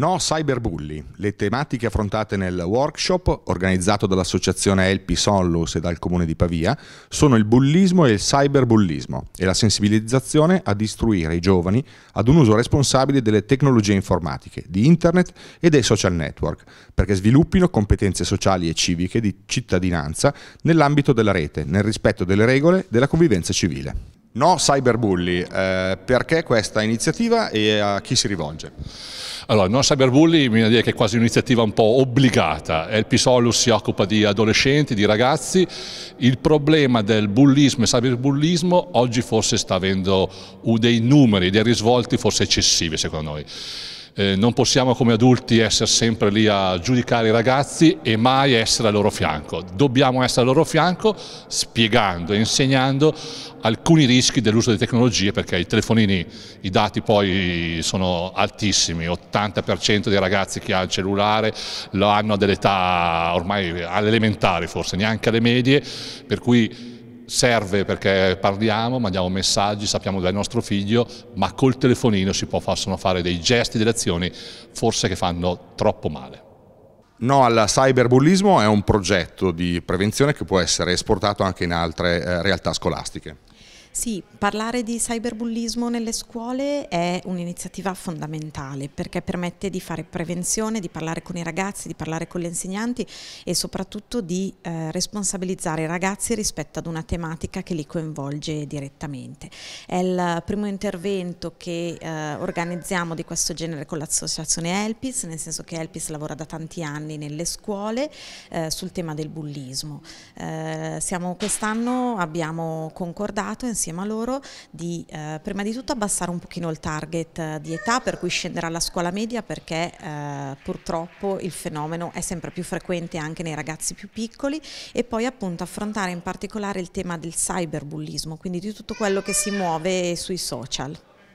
No Cyberbully. le tematiche affrontate nel workshop organizzato dall'associazione Elpi Sonlus e dal comune di Pavia sono il bullismo e il cyberbullismo e la sensibilizzazione ad istruire i giovani ad un uso responsabile delle tecnologie informatiche, di internet e dei social network, perché sviluppino competenze sociali e civiche di cittadinanza nell'ambito della rete, nel rispetto delle regole della convivenza civile. No cyberbully, eh, perché questa iniziativa e a chi si rivolge? Allora, No cyberbully mi viene dire che è quasi un'iniziativa un po' obbligata. El Pisolus si occupa di adolescenti, di ragazzi. Il problema del bullismo e cyberbullismo oggi forse sta avendo dei numeri, dei risvolti forse eccessivi secondo noi. Eh, non possiamo come adulti essere sempre lì a giudicare i ragazzi e mai essere al loro fianco. Dobbiamo essere al loro fianco spiegando e insegnando alcuni rischi dell'uso delle tecnologie perché i telefonini, i dati poi sono altissimi, 80% dei ragazzi che ha il cellulare lo hanno ad ormai all'elementare forse, neanche alle medie, per cui serve perché parliamo, mandiamo messaggi, sappiamo dove è il nostro figlio, ma col telefonino si possono fare dei gesti, delle azioni forse che fanno troppo male. No al cyberbullismo è un progetto di prevenzione che può essere esportato anche in altre eh, realtà scolastiche. Sì, parlare di cyberbullismo nelle scuole è un'iniziativa fondamentale perché permette di fare prevenzione, di parlare con i ragazzi, di parlare con le insegnanti e soprattutto di eh, responsabilizzare i ragazzi rispetto ad una tematica che li coinvolge direttamente. È il primo intervento che eh, organizziamo di questo genere con l'associazione Elpis, nel senso che Elpis lavora da tanti anni nelle scuole eh, sul tema del bullismo. Eh, quest'anno abbiamo concordato insieme insieme a loro di eh, prima di tutto abbassare un pochino il target eh, di età per cui scenderà la scuola media perché eh, purtroppo il fenomeno è sempre più frequente anche nei ragazzi più piccoli e poi appunto affrontare in particolare il tema del cyberbullismo, quindi di tutto quello che si muove sui social.